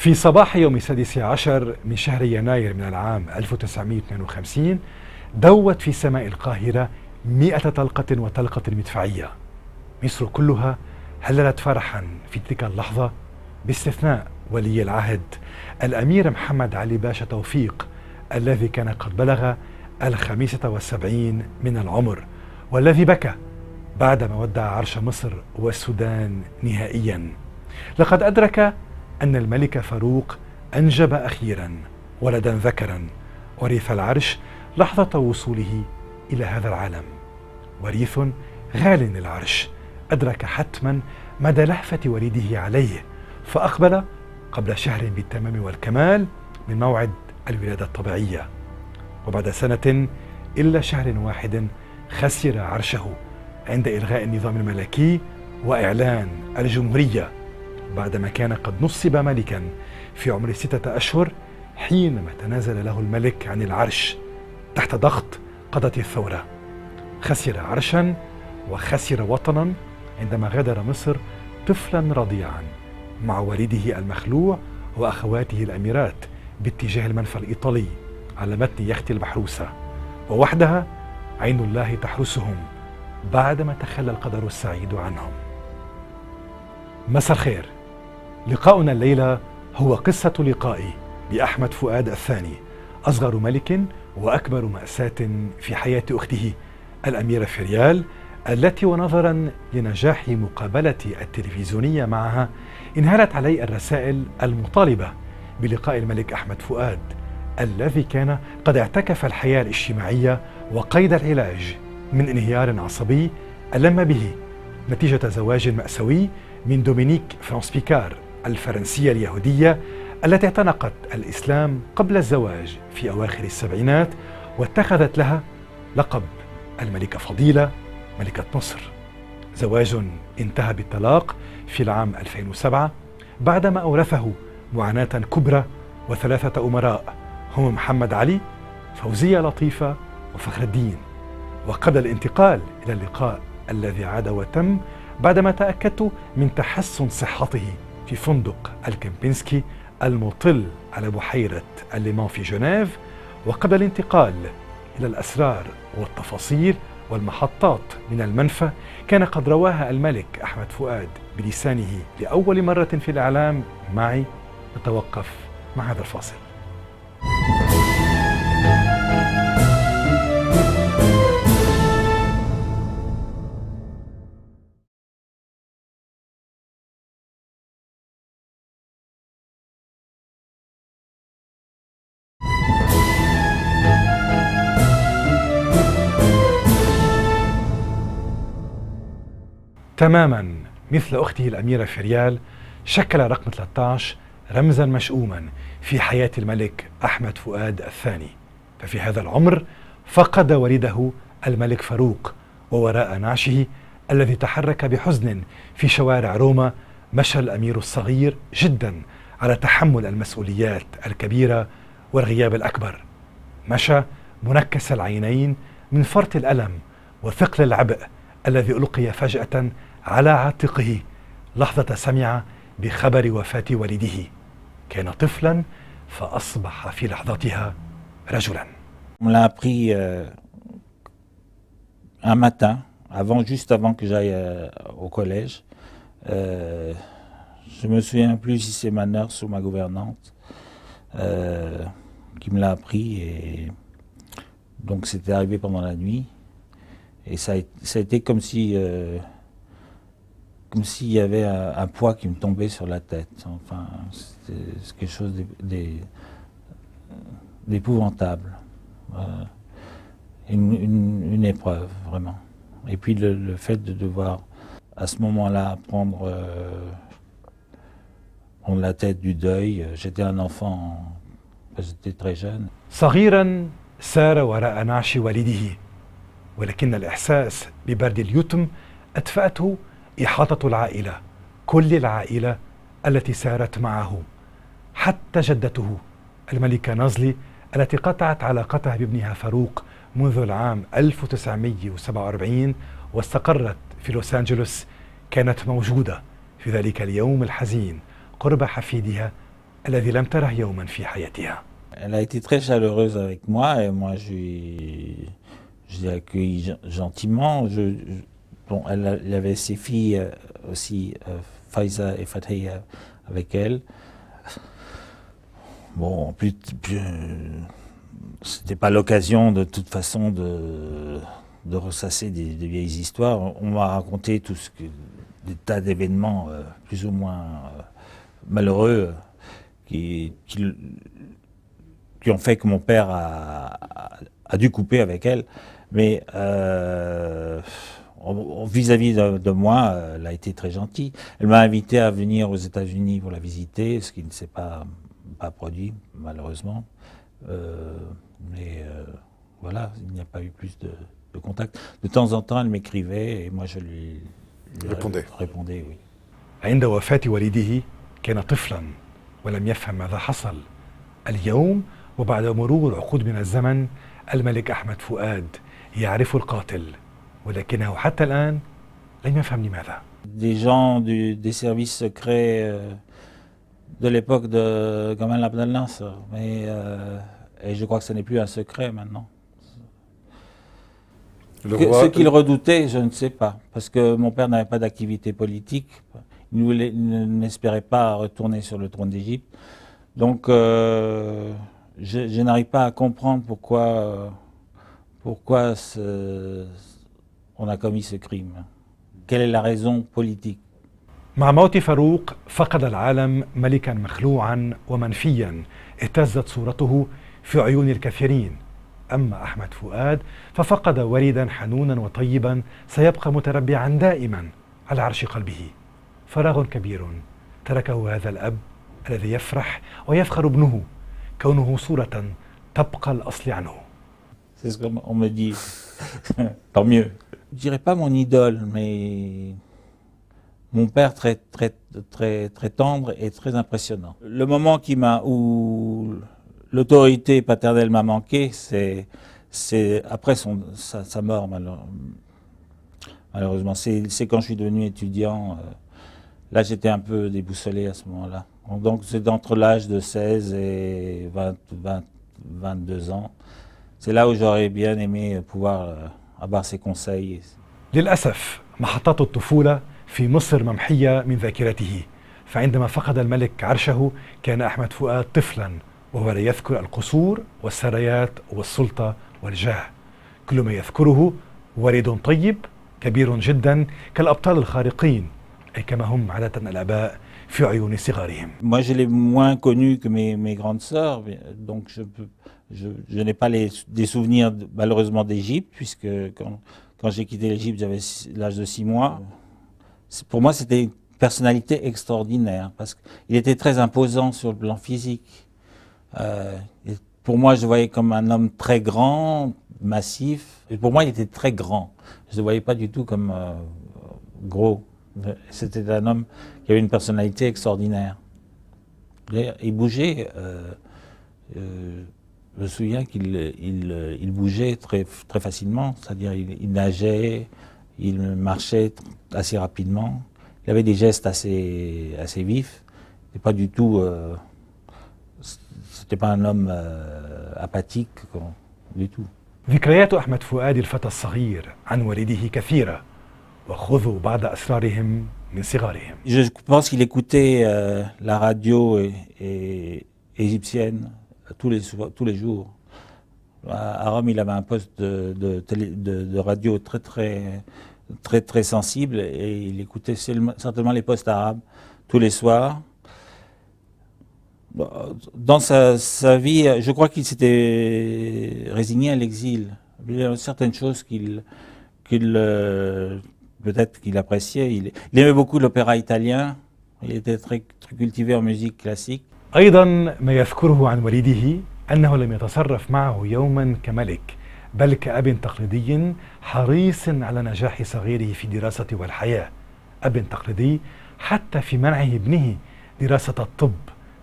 في صباح يوم السادس عشر من شهر يناير من العام 1952 دوت في سماء القاهرة مئة طلقة وطلقة مدفعية مصر كلها هللت فرحا في تلك اللحظة باستثناء ولي العهد الأمير محمد علي باشا توفيق الذي كان قد بلغ الخامسة والسبعين من العمر والذي بكى بعدما ودع عرش مصر والسودان نهائيا لقد أدرك أن الملك فاروق أنجب أخيرا ولدا ذكرا وريث العرش لحظة وصوله إلى هذا العالم وريث غال للعرش أدرك حتما مدى لهفة وليده عليه فأقبل قبل شهر بالتمام والكمال من موعد الولادة الطبيعية وبعد سنة إلا شهر واحد خسر عرشه عند إلغاء النظام الملكي وإعلان الجمهورية بعدما كان قد نصب ملكا في عمر ستة أشهر حينما تنازل له الملك عن العرش تحت ضغط قضاة الثورة خسر عرشا وخسر وطنا عندما غادر مصر طفلا رضيعا مع والده المخلوع وأخواته الأميرات باتجاه المنفى الإيطالي على متن يخت المحروسة ووحدها عين الله تحرسهم بعدما تخلى القدر السعيد عنهم مساء الخير لقاؤنا الليلة هو قصة لقائي بأحمد فؤاد الثاني أصغر ملك وأكبر مأساة في حياة أخته الأميرة فريال التي ونظرا لنجاح مقابلتي التلفزيونية معها انهالت علي الرسائل المطالبة بلقاء الملك أحمد فؤاد الذي كان قد اعتكف الحياة الاجتماعية وقيد العلاج من انهيار عصبي ألم به نتيجة زواج مأساوي من دومينيك فرانس بيكار الفرنسية اليهودية التي اعتنقت الإسلام قبل الزواج في أواخر السبعينات واتخذت لها لقب الملكة فضيلة ملكة مصر زواج انتهى بالطلاق في العام 2007 بعدما أورثه معاناة كبرى وثلاثة أمراء هم محمد علي فوزية لطيفة وفخر الدين وقبل الانتقال إلى اللقاء الذي عاد وتم بعدما تأكدت من تحسن صحته في فندق الكمبينسكي المطل على بحيرة الليمان في جنيف وقبل الانتقال إلى الأسرار والتفاصيل والمحطات من المنفى كان قد رواها الملك أحمد فؤاد بلسانه لأول مرة في الإعلام معي نتوقف مع هذا الفاصل تماما مثل أخته الأميرة فريال شكل رقم 13 رمزا مشؤوما في حياة الملك أحمد فؤاد الثاني ففي هذا العمر فقد والده الملك فاروق ووراء نعشه الذي تحرك بحزن في شوارع روما مشى الأمير الصغير جدا على تحمل المسؤوليات الكبيرة والغياب الأكبر مشى منكس العينين من فرط الألم وثقل العبء الذي ألقي فجأة On l'a appris euh, un matin, avant, juste avant que j'aille euh, au collège. Euh, je me souviens plus si c'est ma nurse ou ma gouvernante qui me l'a appris. Et donc c'était arrivé pendant la nuit. Et ça a, été comme si comme s'il y avait un, poids qui me tombait sur la tête. Enfin, c'est quelque chose d'épouvantable. Euh, une, épreuve, vraiment. Et puis le, fait de devoir, à ce moment-là, prendre, euh, la tête du deuil. J'étais un enfant, j'étais très jeune. إحاطة العائلة كل العائلة التي سارت معه حتى جدته الملكة نازلي التي قطعت علاقتها بابنها فاروق منذ العام 1947 واستقرت في لوس أنجلوس كانت موجودة في ذلك اليوم الحزين قرب حفيدها الذي لم تره يوما في حياتها Elle a été très chaleureuse avec moi et moi je, je l'ai accueillie gentiment. Je, je, Bon, elle, avait ses filles euh, aussi, euh, Faiza et Fataya, avec elle. Bon, plus, plus euh, c'était pas l'occasion de toute façon de, ressasser des, vieilles histoires. On m'a raconté tout ce que, des tas d'événements plus ou moins malheureux qui, qui, ont fait que mon père a, dû couper avec elle. Mais vis-à-vis de, moi, euh, elle a été très gentille. Elle m'a invité à venir aux États-Unis pour la visiter, ce qui ne s'est pas, pas produit, malheureusement. Euh, mais euh, voilà, il n'y a pas eu plus de, de, contact. De temps en temps, elle m'écrivait et moi, je lui, répondais. répondais oui. Des gens du, des services secrets euh, de l'époque de Gamal Abdel Nasser, mais euh, et je crois que ce n'est plus un secret maintenant. Ce qu'il redoutait, je ne sais pas, parce que mon père n'avait pas d'activité politique, il n'espérait pas retourner sur le trône d'Égypte. Donc, euh, je, n'arrive pas à comprendre pourquoi, pourquoi ce, on a commis ce crime Quelle est la raison politique مع موت فاروق فقد العالم ملكا مخلوعا ومنفيا اهتزت صورته في عيون الكثيرين أما أحمد فؤاد ففقد وريدا حنونا وطيبا سيبقى متربعا دائما على عرش قلبه فراغ كبير تركه هذا الأب الذي يفرح ويفخر ابنه كونه صورة تبقى الأصل عنه C'est ce qu'on me dit. Tant mieux. je dirais pas mon idole, mais mon père très, très, très, très tendre et très impressionnant. Le moment qui m'a, où l'autorité paternelle m'a manqué, c'est, c'est après son, sa, mort, malheureusement. C'est, quand je suis devenu étudiant. Euh, là, j'étais un peu déboussolé à ce moment-là. Donc, c'est entre l'âge de 16 et 20, 20 22 ans. C'est là où j'aurais bien aimé pouvoir euh, للأسف محطات الطفولة في مصر ممحية من ذاكرته فعندما فقد الملك عرشه كان أحمد فؤاد طفلا وهو لا يذكر القصور والسرايات والسلطة والجاه كل ما يذكره وليد طيب كبير جدا كالأبطال الخارقين أي كما هم عادة الآباء Moi, je l'ai moins connu que mes, grandes sœurs, donc je, n'ai pas les, des souvenirs malheureusement d'Égypte, puisque quand, j'ai quitté l'Égypte, j'avais l'âge de 6 mois. Pour moi, c'était une personnalité extraordinaire, parce qu'il était très imposant sur le plan physique. Euh, pour moi, je voyais comme un homme très grand, massif. Et pour moi, il était très grand. Je ne le voyais pas du tout comme euh, gros. C'était un homme qui avait une personnalité extraordinaire. Il bougeait. Euh, euh, je me souviens qu'il euh, bougeait très, facilement, c'est-à-dire il, nageait, il marchait assez rapidement. Il avait des gestes assez, vifs. Et pas du tout. c'était pas un homme apathique du tout. Je pense qu'il écoutait euh, la radio égyptienne tous les, tous les jours. À, Rome, il avait un poste de, radio très, très, très, très sensible et il écoutait certainement les postes arabes tous les soirs. Dans sa, vie, je crois qu'il s'était résigné à l'exil. Il y a certaines choses qu'il qu'il euh, peut-être qu'il appréciait. Il, il, aimait beaucoup l'opéra italien. Il était très, très cultivé en musique classique. أيضا ما يذكره عن والده أنه لم يتصرف معه يوما كملك بل كأب تقليدي حريص على نجاح صغيره في الدراسة والحياة أب تقليدي حتى في منعه ابنه دراسة الطب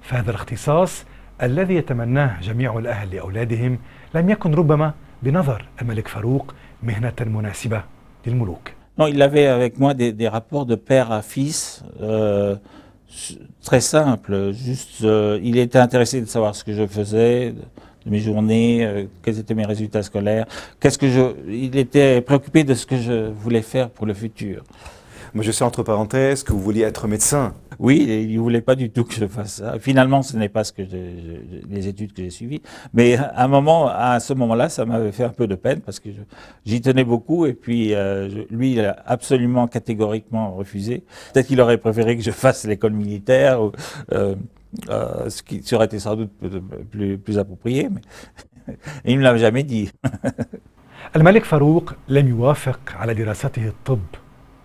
فهذا الاختصاص الذي يتمناه جميع الأهل لأولادهم لم يكن ربما بنظر الملك فاروق مهنة مناسبة للملوك Non, il avait avec moi des, rapports de père à fils, euh, très simples. Juste, euh, il était intéressé de savoir ce que je faisais, de mes journées, euh, quels étaient mes résultats scolaires. Qu'est-ce que je, il était préoccupé de ce que je voulais faire pour le futur je sais entre parenthèses que vous vouliez être médecin. Oui, il ne voulait pas du tout que je fasse ça. Finalement, ce n'est pas ce que les études que j'ai suivies. Mais à un moment, à ce moment-là, ça m'avait fait un peu de peine parce que j'y tenais beaucoup. Et puis, euh, lui, il a absolument catégoriquement refusé. Peut-être qu'il aurait préféré que je fasse l'école militaire, euh, euh, ce qui aurait été sans doute plus, approprié. Mais il ne me l'a jamais dit. الملك فاروق لم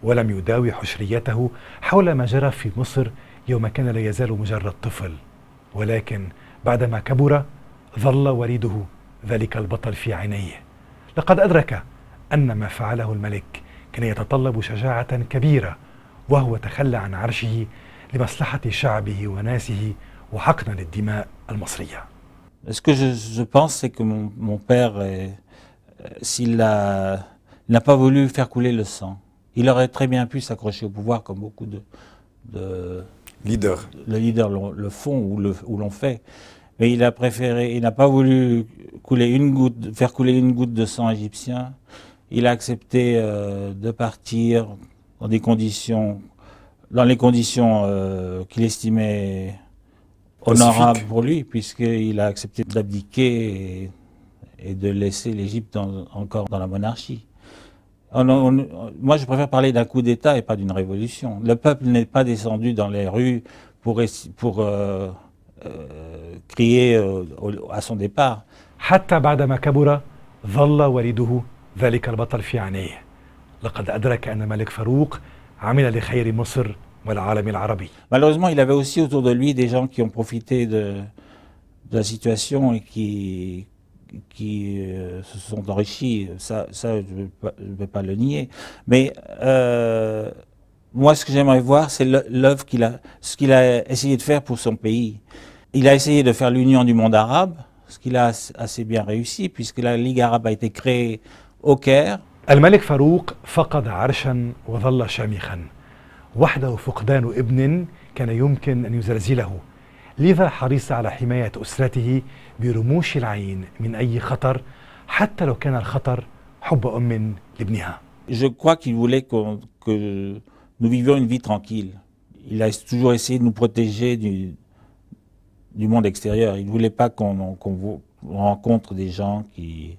ولم يداوي حشريته حول ما جرى في مصر يوم كان لا يزال مجرد طفل ولكن بعدما كبر ظل وريده ذلك البطل في عينيه لقد أدرك أن ما فعله الملك كان يتطلب شجاعة كبيرة وهو تخلى عن عرشه لمصلحة شعبه وناسه وحقنا للدماء المصرية Ce que je, je pense, c'est que mon, mon père, euh, euh, s'il n'a pas voulu faire couler le sang, Il aurait très bien pu s'accrocher au pouvoir comme beaucoup de, leaders le leader font ou l'ont fait. Mais il a préféré, il n'a pas voulu couler une goutte, faire couler une goutte de sang égyptien. Il a accepté euh, de partir dans conditions, dans les conditions euh, qu'il estimait honorables pour lui, puisqu'il a accepté d'abdiquer et, et, de laisser l'Égypte encore dans la monarchie. Ah moi, je préfère parler d'un coup d'État et pas d'une révolution. Le peuple n'est pas descendu dans les rues pour, pour euh, euh, crier euh, à son départ. Malheureusement, il avait aussi autour de lui des gens qui ont profité de la situation et qui qui euh, se sont enrichis, ça, ça je ne vais pas le nier. Mais euh, moi, ce que j'aimerais voir, c'est l'œuvre qu'il a, ce qu'il a essayé de faire pour son pays. Il a essayé de faire l'union du monde arabe, ce qu'il a assez bien réussi, puisque la Ligue arabe a été créée au Caire. الملك فاروق فقد عرشا وظل شامخا وحده فقدان ابن كان يمكن ان يزلزله لذا حريص على حمايه اسرته je crois qu'il voulait que nous vivions une vie tranquille. Il a toujours essayé de nous protéger du, du monde extérieur. Il ne voulait pas qu'on rencontre des gens qui...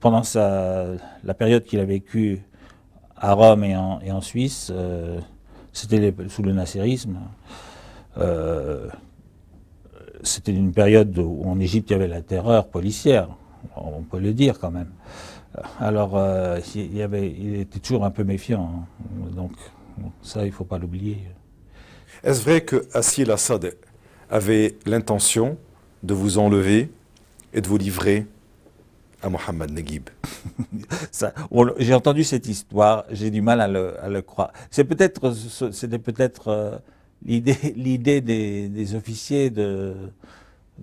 Pendant sa, la période qu'il a vécu à Rome et en, et en Suisse, euh, c'était sous le nasserisme. Euh, c'était une période où en Égypte il y avait la terreur policière, on peut le dire quand même. Alors euh, il, y avait, était toujours un peu méfiant, hein. donc ça il ne faut pas l'oublier. Est-ce vrai que Assil Assad avait l'intention de vous enlever et de vous livrer à Mohamed Naguib. j'ai entendu cette histoire, j'ai du mal à le, à le croire. C'est peut-être, c'était peut-être euh, l'idée des, des, officiers de,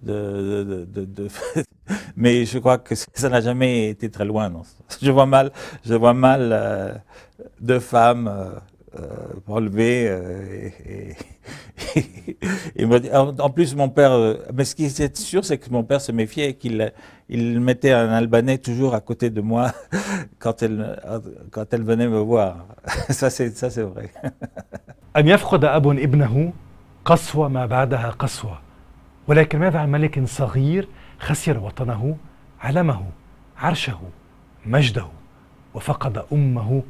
de, de, mais je crois que ça n'a jamais été très loin. Non. Je vois mal, je vois mal euh, deux femmes. Euh, euh, euh, et, en, plus mon père, euh, mais ce qui était sûr c'est que mon père se méfiait et qu'il il mettait un Albanais toujours à côté de moi quand elle, quand elle venait me voir. ça c'est, ça c'est vrai. أن يفقد أب ابنه قسوة ما بعدها قسوة ولكن ماذا عن ملك صغير خسر وطنه علمه عرشه مجده وفقد أمه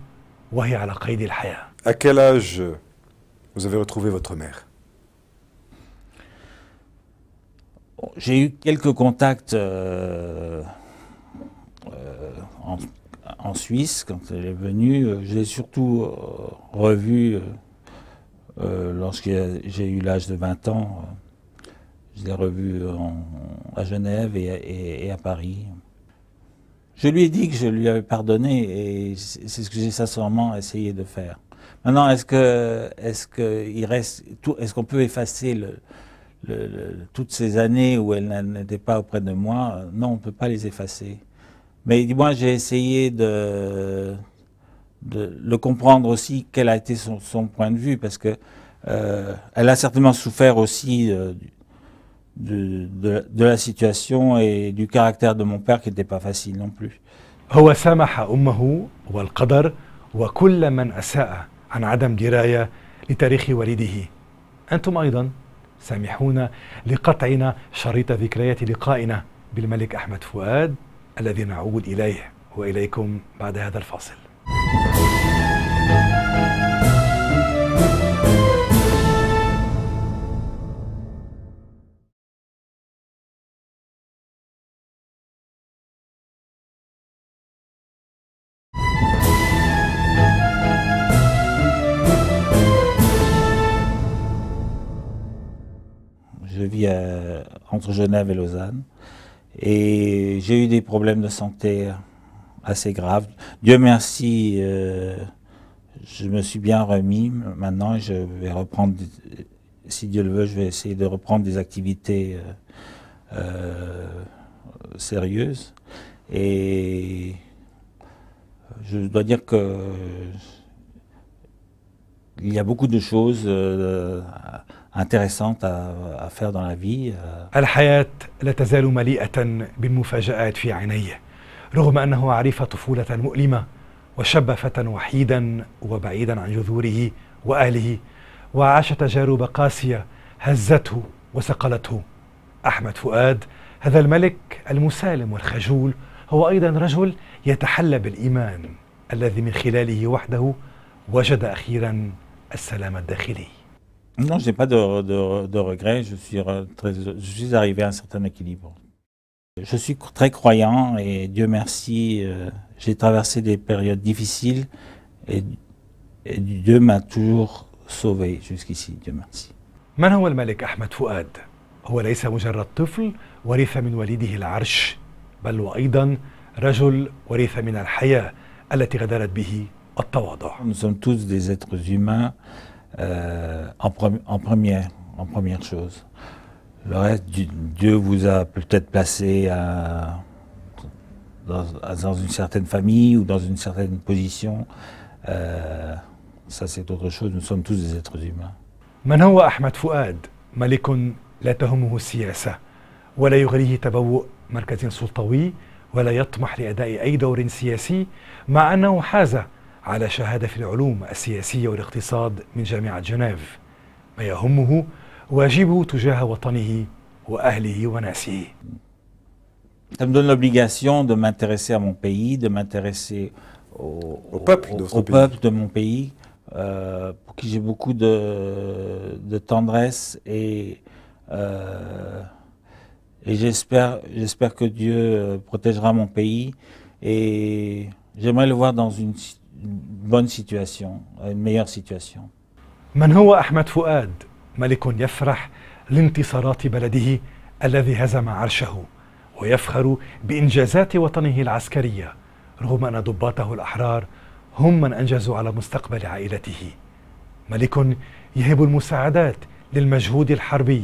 وهي على قيد الحياه à quel âge vous avez retrouvé votre mère J'ai eu quelques contacts euh, euh, en, Suisse quand elle est venue. Je l'ai surtout euh, revue lorsque j'ai eu l'âge de 20 ans. Je l'ai revue à Genève et à Paris. Je lui ai dit que je lui avais pardonné et c'est ce que j'ai sincèrement essayé de faire. Maintenant, est-ce que, est-ce que reste, est-ce qu'on peut effacer le, le, toutes ces années où elle n'était pas auprès de moi Non, on ne peut pas les effacer. Mais moi, j'ai essayé de, de le comprendre aussi, quel a été son, point de vue, parce que euh, elle a certainement souffert aussi euh, de, de, la situation et du caractère de mon père qui n'était pas facile non plus. عن عدم درايه لتاريخ والده انتم ايضا سامحونا لقطعنا شريط ذكريات لقائنا بالملك احمد فؤاد الذي نعود اليه واليكم بعد هذا الفاصل Genève et Lausanne. Et j'ai eu des problèmes de santé assez graves. Dieu merci, euh, je me suis bien remis. Maintenant, je vais reprendre, si Dieu le veut, je vais essayer de reprendre des activités euh, euh, sérieuses. Et je dois dire que il y a beaucoup de choses euh, intéressantes à, à, faire dans la vie. Euh. الحياة لا تزال مليئة بالمفاجآت في عينيه رغم أنه عرف طفولة مؤلمة وشب فتى وحيدا وبعيدا عن جذوره وأهله وعاش تجارب قاسية هزته وسقلته أحمد فؤاد هذا الملك المسالم والخجول هو أيضا رجل يتحلى بالإيمان الذي من خلاله وحده وجد أخيرا Non, je n'ai pas de, de, de regrets. Je suis, très, je suis arrivé à un certain équilibre. Je suis très croyant et Dieu merci, euh, j'ai traversé des périodes difficiles et, et Dieu m'a toujours sauvé jusqu'ici. Dieu merci. من هو الملك أحمد فؤاد؟ هو ليس مجرد طفل ورث من والده العرش بل وأيضا رجل ورث من الحياة التي غدرت به nous sommes tous des êtres humains euh, en, en, première, en première chose. Le reste, Dieu vous a peut-être placé à, dans, dans, une certaine famille ou dans une certaine position. Euh, ça, c'est autre chose. Nous sommes tous des êtres humains. من Ahmed Fouad, فؤاد la لا تهمه السياسة ولا يغريه تبوء مركز سلطوي ولا يطمح لأداء أي دور سياسي مع أنه حاز à et على شهادة في العلوم السياسية والاقتصاد من جامعة جنيف ما يهمه واجبه تجاه وطنه وأهله وناسه Ça me donne l'obligation de m'intéresser à mon pays, de m'intéresser au, au, peuple, de mon pays, euh, pour qui j'ai beaucoup de, de, tendresse et, euh, et j'espère que Dieu euh, protégera mon pays et j'aimerais le voir dans une, situation, bonne situation, une meilleure situation. من هو أحمد فؤاد ملك يفرح لانتصارات بلده الذي هزم عرشه ويفخر بإنجازات وطنه العسكرية رغم أن ضباطه الأحرار هم من أنجزوا على مستقبل عائلته ملك يهب المساعدات للمجهود الحربي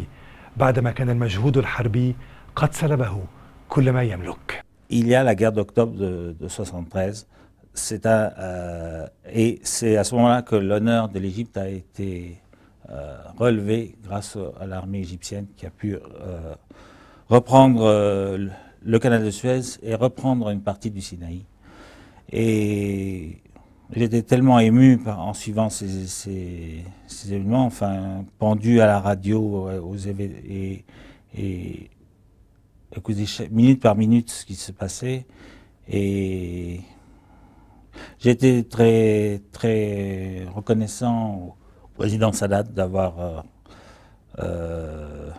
بعدما كان المجهود الحربي قد سلبه كل ما يملك Il y a la guerre d'octobre de, de 73 c'est à, euh, et c'est à ce moment-là que l'honneur de l'Égypte a été euh, relevé grâce à l'armée égyptienne qui a pu euh, reprendre le canal de Suez et reprendre une partie du Sinaï. Et j'étais tellement ému en suivant ces, événements, enfin, pendu à la radio aux et, et écouter minute par minute ce qui se passait. Et J'étais très, très reconnaissant au président Sadat d'avoir euh, euh,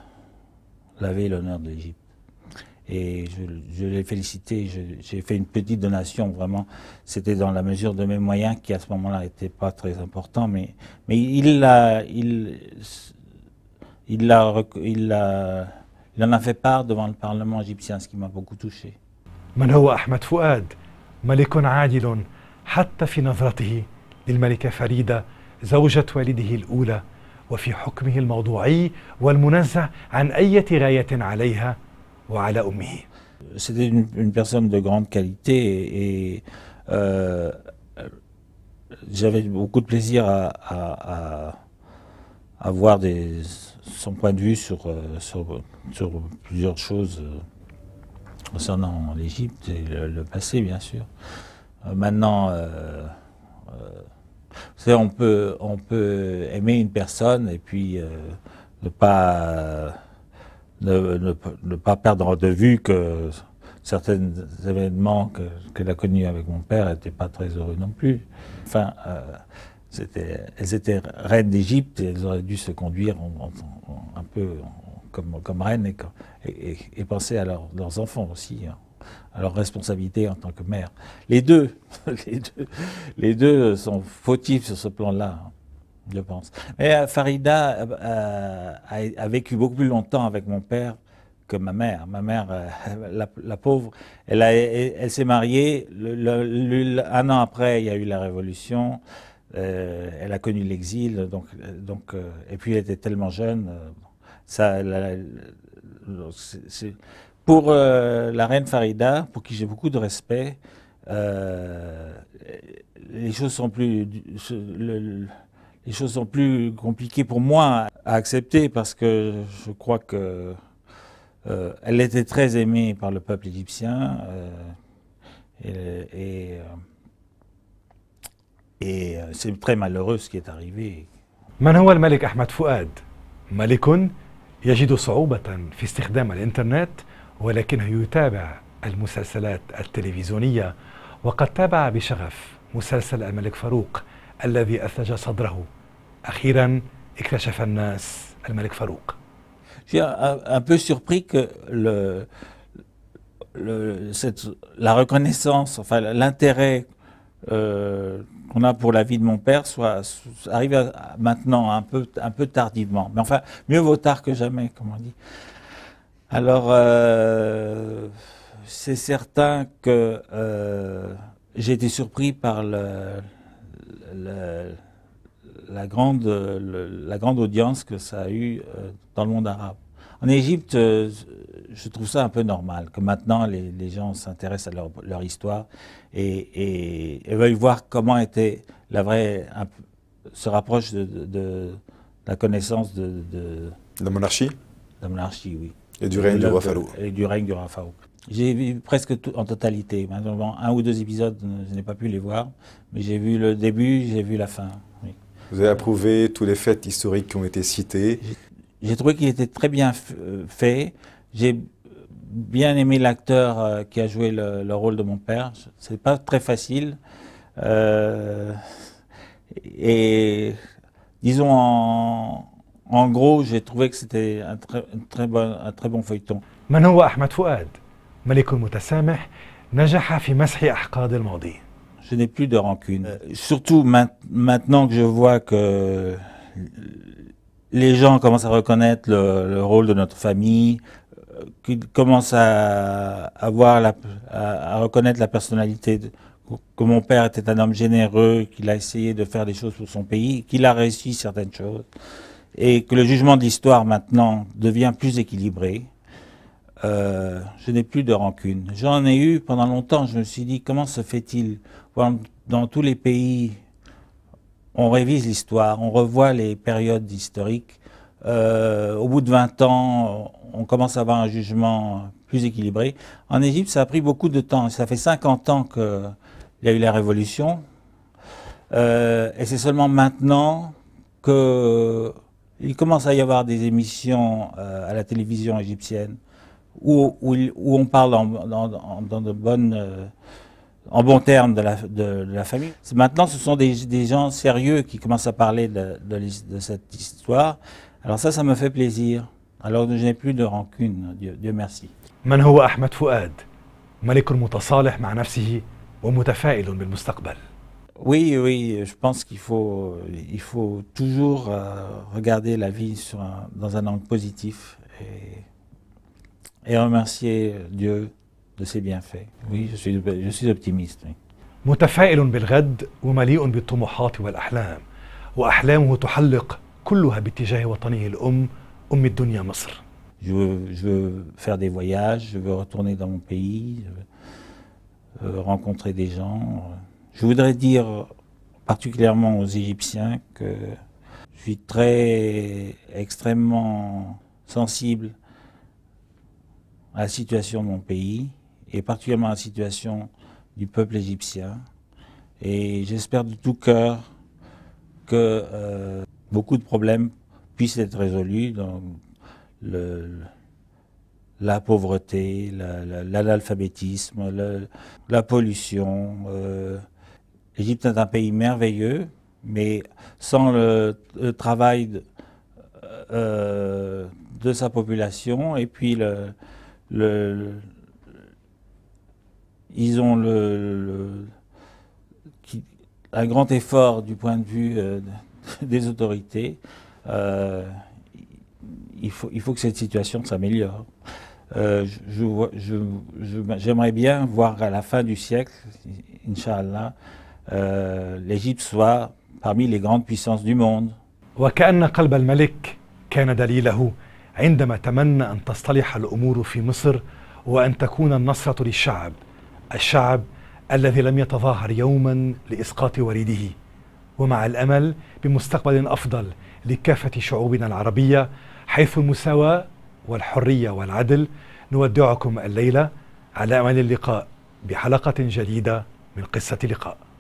lavé l'honneur de l'Égypte. Et je, l'ai félicité, j'ai fait une petite donation, vraiment. C'était dans la mesure de mes moyens, qui à ce moment-là n'était pas très important, mais, mais il Il, il, il, en a fait part devant le Parlement égyptien, ce qui m'a beaucoup touché. C'était une, personne de grande qualité et euh, j'avais beaucoup de plaisir à, à, voir son point de vue sur, euh, plusieurs choses euh, concernant l'Égypte et le passé, bien sûr. Euh, maintenant, euh, euh, on, peut, on peut aimer une personne et puis ne, pas, ne, pas perdre de vue que certains événements qu'elle a connus avec mon père n'étaient pas très heureux non plus. Enfin, elles étaient reines d'Égypte et elles auraient dû se conduire un peu comme, comme reines et, penser à leurs enfants aussi. Hein à leur responsabilité en tant que mère. Les deux, les deux, les deux sont fautifs sur ce plan-là, je pense. Mais euh, Farida euh, euh, a, vécu beaucoup plus longtemps avec mon père que ma mère. Ma mère, la, pauvre, elle, elle, s'est mariée. Le, un an après, il y a eu la révolution. elle a connu l'exil, donc, donc, et puis elle était tellement jeune. ça, c'est pour euh, la reine Farida, pour qui j'ai beaucoup de respect, euh, les choses sont plus les choses sont plus compliquées pour moi à accepter parce que je crois que euh, elle était très aimée par le peuple égyptien et, et, c'est très malheureux ce qui est arrivé. من هو الملك Fouad فؤاد؟ يجد صعوبة في استخدام الإنترنت ولكنه يتابع المسلسلات التلفزيونية وقد تابع بشغف مسلسل الملك فاروق الذي أثلج صدره أخيرا اكتشف الناس الملك فاروق Je suis un, un peu surpris que le, le, cette, la reconnaissance, enfin l'intérêt euh, qu'on a pour la vie de mon père soit, soit arrive à, maintenant un peu, un peu tardivement. Mais enfin, mieux vaut tard que jamais, comme on dit. Alors, euh, c'est certain que euh, j'ai été surpris par le, la, grande, la grande audience que ça a eu euh, dans le monde arabe. En Égypte, je trouve ça un peu normal, que maintenant les, gens s'intéressent à leur, histoire et, et, veuillent voir comment était la vraie, se rapproche de, la connaissance de, de, la monarchie. La monarchie, oui. Et du règne du roi Et du règne du roi J'ai vu presque tout en totalité. Maintenant, un ou deux épisodes, je n'ai pas pu les voir, mais j'ai vu le début, j'ai vu la fin. Vous avez approuvé tous les faits historiques qui ont été cités. J'ai trouvé qu'il était très bien euh, fait. J'ai bien aimé l'acteur euh, qui a joué le, rôle de mon père. C'est pas très facile. Euh, et disons en, en gros, j'ai trouvé que c'était un très, très, bon, un très bon feuilleton. Je n'ai plus de rancune. Euh. Surtout maintenant que je vois que les gens commencent à reconnaître le, rôle de notre famille, qu'ils commencent à, la, reconnaître la personnalité de, que mon père était un homme généreux, qu'il a essayé de faire des choses pour son pays, qu'il a réussi certaines choses et que le jugement de l'histoire maintenant devient plus équilibré, euh, je n'ai plus de rancune. J'en ai eu pendant longtemps, je me suis dit comment se fait-il dans tous les pays on révise l'histoire, on revoit les périodes historiques. Euh, au bout de 20 ans, on commence à avoir un jugement plus équilibré. En Égypte, ça a pris beaucoup de temps. Ça fait 50 ans qu'il y a eu la révolution. Euh, et c'est seulement maintenant que il commence à y avoir des émissions euh, à la télévision égyptienne où, où, on parle en, en, dans de euh, en bon terme de la, famille. Maintenant, ce sont des, gens sérieux qui commencent à parler de, cette histoire. Alors ça, ça me fait plaisir. Alors je n'ai plus de rancune, Dieu, merci. Oui, oui, je pense qu'il faut, il faut toujours euh, regarder la vie sur dans un angle positif et, remercier Dieu de ses bienfaits. Oui, je suis, optimiste. je veux, je veux faire des voyages, je veux retourner dans mon pays, je veux, euh, rencontrer des gens. Je voudrais dire particulièrement aux Égyptiens que je suis très extrêmement sensible à la situation de mon pays et particulièrement à la situation du peuple égyptien. Et j'espère de tout cœur que euh, beaucoup de problèmes puissent être résolus, dans la pauvreté, l'analphabétisme, la, pollution. Euh, L'Égypte est un pays merveilleux, mais sans le, travail euh, de, sa population, et puis ils ont le, un grand effort du point de vue euh, des autorités. Euh, il, faut, il faut que cette situation s'améliore. J'aimerais bien voir à la fin du siècle, Inch'Allah, Euh, l'Égypte soit parmi les grandes puissances du monde. وكأن قلب الملك كان دليله عندما تمنى أن تصطلح الأمور في مصر وأن تكون النصرة للشعب الشعب الذي لم يتظاهر يوما لإسقاط وريده ومع الأمل بمستقبل أفضل لكافة شعوبنا العربية حيث المساواة والحرية والعدل نودعكم الليلة على أمل اللقاء بحلقة جديدة من قصة لقاء